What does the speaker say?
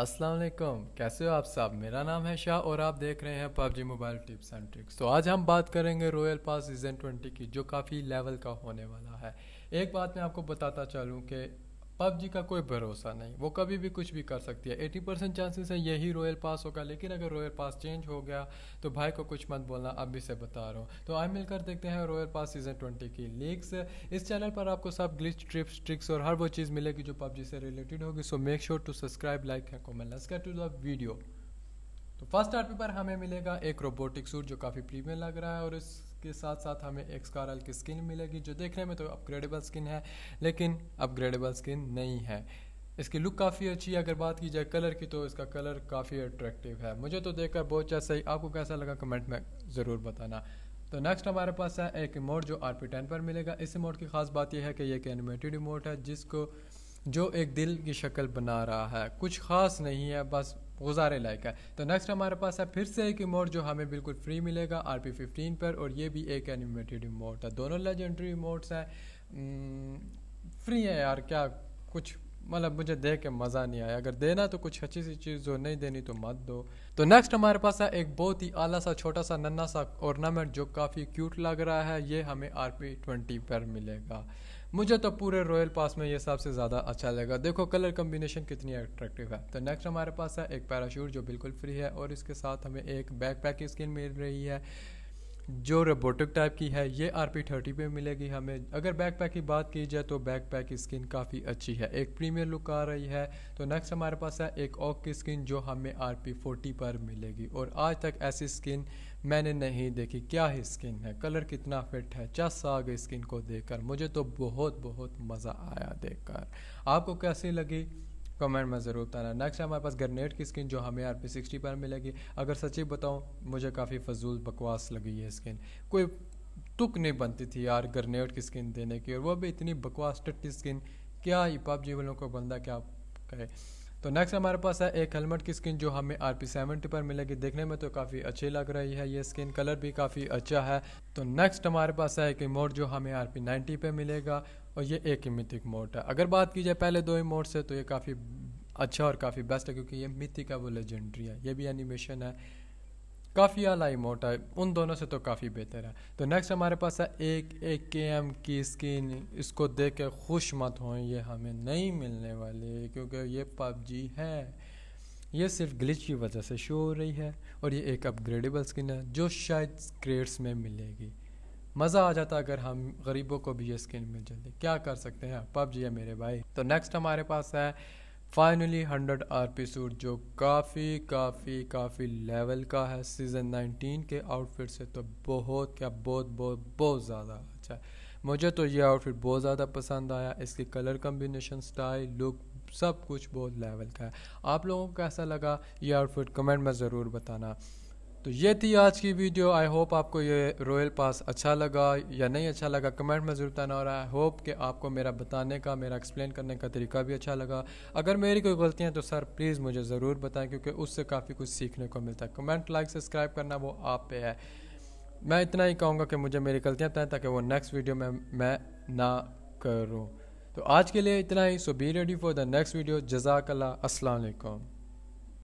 अस्सलाम वालेकुम कैसे हो आप साहब मेरा नाम है शाह और आप देख रहे हैं PUBG mobile tips and tricks तो आज हम बात करेंगे रॉयल पास सीजन ट्वेंटी की जो काफ़ी लेवल का होने वाला है एक बात मैं आपको बताता चलूँ कि पबजी का कोई भरोसा नहीं वो कभी भी कुछ भी कर सकती है एटी परसेंट चांसेस है यही रॉयल पास होगा लेकिन अगर रॉयल पास चेंज हो गया तो भाई को कुछ मत बोलना अब भी से बता रहा हूँ तो आए मिलकर देखते हैं रॉयल पास सीजन ट्वेंटी की लीक्स इस चैनल पर आपको सब ग्लिच ट्रिप्स ट्रिक्स और हर वो चीज़ मिलेगी जो पबजी से रिलेटेड होगी so make sure to subscribe like and comment let's get to the video तो फर्स्ट आर्ट पर हमें मिलेगा एक रोबोटिक सूट जो काफ़ी प्रीमियम लग रहा है और इसके साथ साथ हमें एक स्कारल की स्किन मिलेगी जो देखने में तो अपग्रेडेबल स्किन है लेकिन अपग्रेडेबल स्किन नहीं है इसकी लुक काफ़ी अच्छी है अगर बात की जाए कलर की तो इसका कलर काफ़ी अट्रैक्टिव है मुझे तो देखकर बहुत अच्छा सही आपको कैसा लगा कमेंट में ज़रूर बताना तो नेक्स्ट हमारे पास है एक इमोट जो आर पी टेन पर मिलेगा इस इमोट की खास बात यह है कि यह एक एनिमेटेड इमोट है जिसको जो एक दिल की शक्ल बना रहा है कुछ खास नहीं है बस गुजारे लायक है तो नेक्स्ट हमारे पास है फिर से एक इमोट जो हमें बिल्कुल फ्री मिलेगा आर पी फिफ्टीन पर और ये भी एक एनिमेटेड इमोट है दोनों लेजेंडरी इमोट्स हैं फ्री hmm, हैं यार क्या कुछ मतलब मुझे देख के मज़ा नहीं आया अगर देना तो कुछ अच्छी सी चीज़ हो नहीं देनी तो मत दो तो नेक्स्ट हमारे पास है एक बहुत ही आला सा छोटा सा नन्ना सा ऑर्नामेंट जो काफ़ी क्यूट लग रहा है ये हमें आर पी ट्वेंटी पर मिलेगा मुझे तो पूरे रॉयल पास में ये सबसे ज़्यादा अच्छा लगेगा देखो कलर कम्बिनेशन कितनी अट्रैक्टिव है तो नेक्स्ट हमारे पास है एक पैराशूट जो बिल्कुल फ्री है और इसके साथ हमें एक बैकपैक की स्किन मिल रही है जो रोबोटिक टाइप की है ये आर पी थर्टी पे मिलेगी हमें अगर बैक पैक की बात की जाए तो बैक पैक की स्किन काफ़ी अच्छी है एक प्रीमियर लुक आ रही है तो नेक्स्ट हमारे पास है एक ऑक की स्किन जो हमें आर पी फोर्टी पर मिलेगी और आज तक ऐसी स्किन मैंने नहीं देखी क्या ही स्किन है कलर कितना फिट है चस आ गई स्किन को देखकर मुझे तो बहुत बहुत मज़ा आया कर आपको कैसी लगी कमेंट में ज़रूर बताना नेक्स्ट हमारे पास ग्रेनेड की स्किन जो हमें आर पी सिक्सटी पर मिलेगी अगर सच्ची बताऊँ मुझे काफ़ी फजूल बकवास लगी ये स्किन कोई तुक नहीं बनती थी यार ग्रेनेड की स्किन देने की और वह भी इतनी बकवास टट्टी स्किन क्या ही जी वालों को बंदा क्या कहे तो नेक्स्ट हमारे पास है एक हेलमेट की स्किन जो हमें आर पी सेवेंटी पर मिलेगी देखने में तो काफ़ी अच्छी लग रही है ये स्किन कलर भी काफ़ी अच्छा है तो नेक्स्ट हमारे पास है एक इमोट जो हमें आर पी नाइन्टी पर मिलेगा और ये एक ही मिथिक मोड है अगर बात की जाए पहले दो ही मोड से तो ये काफ़ी अच्छा और काफ़ी बेस्ट है क्योंकि ये मिथिक है वो लेजेंड्री है ये भी एनिमेशन है काफ़ी आला मोट है उन दोनों से तो काफ़ी बेहतर है तो नेक्स्ट हमारे पास है एक एक के एम की स्किन इसको देख के खुश मत हों ये हमें नहीं मिलने वाले क्योंकि ये पबजी है ये सिर्फ ग्लिच की वजह से शो हो रही है और ये एक अपग्रेडेबल स्किन है जो शायद क्रेट्स में मिलेगी मज़ा आ जाता अगर हम गरीबों को भी ये स्किन मिल जाती क्या कर सकते हैं पबजी है मेरे भाई तो नेक्स्ट हमारे पास है finally hundred R P suit जो काफ़ी काफ़ी काफ़ी लेवल का है सीज़न नाइनटीन के आउटफिट से तो बहुत क्या बहुत बहुत बहुत ज़्यादा अच्छा है मुझे तो ये आउटफिट बहुत ज़्यादा पसंद आया इसके कलर कम्बिनेशन स्टाइल लुक सब कुछ बहुत लेवल का है आप लोगों को कैसा लगा ये आउटफिट कमेंट में ज़रूर बताना तो ये थी आज की वीडियो आई होप आपको ये रॉयल पास अच्छा लगा या नहीं अच्छा लगा कमेंट में जरूरत हो रहा है आई होप कि आपको मेरा बताने का मेरा एक्सप्लेन करने का तरीका भी अच्छा लगा अगर मेरी कोई गलतियाँ हैं तो सर प्लीज़ मुझे ज़रूर बताएं क्योंकि उससे काफ़ी कुछ सीखने को मिलता है कमेंट लाइक सब्सक्राइब करना वो आप पे है मैं इतना ही कहूँगा कि मुझे मेरी गलतियाँ बताएं ताकि वो नेक्स्ट वीडियो में मैं ना करूँ तो आज के लिए इतना ही so be ready for the next video जजाकला असलकम